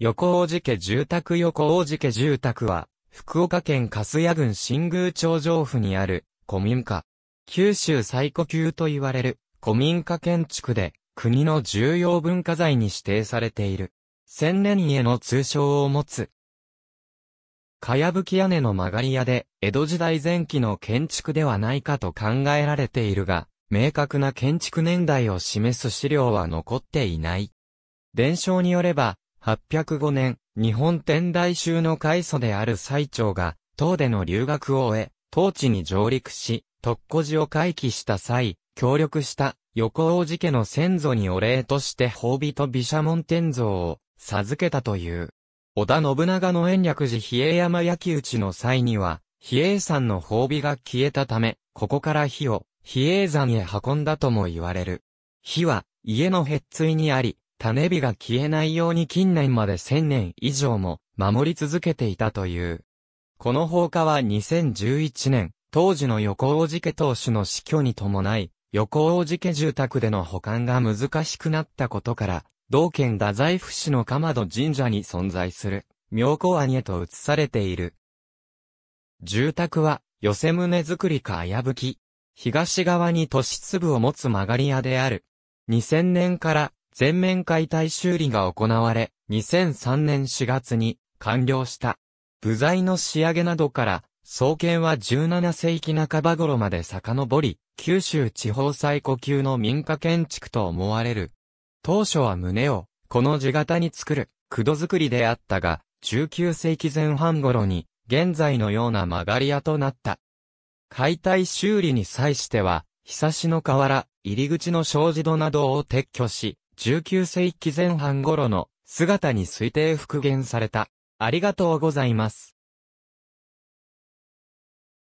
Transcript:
横大寺家住宅横大寺家住宅は、福岡県粕屋郡新宮町上府にある、古民家。九州最古級と言われる、古民家建築で、国の重要文化財に指定されている。千年家の通称を持つ。かやぶき屋根の曲がり屋で、江戸時代前期の建築ではないかと考えられているが、明確な建築年代を示す資料は残っていない。伝承によれば、805年、日本天台宗の開祖である最長が、唐での留学を終え、当地に上陸し、特古寺を回帰した際、協力した横王寺家の先祖にお礼として褒美と毘沙門天像を授けたという。織田信長の延暦寺比叡山焼き討ちの際には、比叡山の褒美が消えたため、ここから火を比叡山へ運んだとも言われる。火は家のへっついにあり、種火が消えないように近年まで1000年以上も守り続けていたという。この放火は2011年、当時の横大寺家当主の死去に伴い、横大寺家住宅での保管が難しくなったことから、同県太宰府市の鎌戸神社に存在する、妙高庵へと移されている。住宅は、寄せ棟造りかやぶき、東側に都市粒を持つ曲がり屋である。2000年から全面解体修理が行われ、2003年4月に完了した。部材の仕上げなどから、創建は17世紀半ば頃まで遡り、九州地方最古級の民家建築と思われる。当初は胸を、この地型に作る、駆度作りであったが、19世紀前半頃に、現在のような曲がり屋となった。解体修理に際しては、ひさしの瓦、入り口の障子戸などを撤去し、19世紀前半頃の姿に推定復元された。ありがとうございます。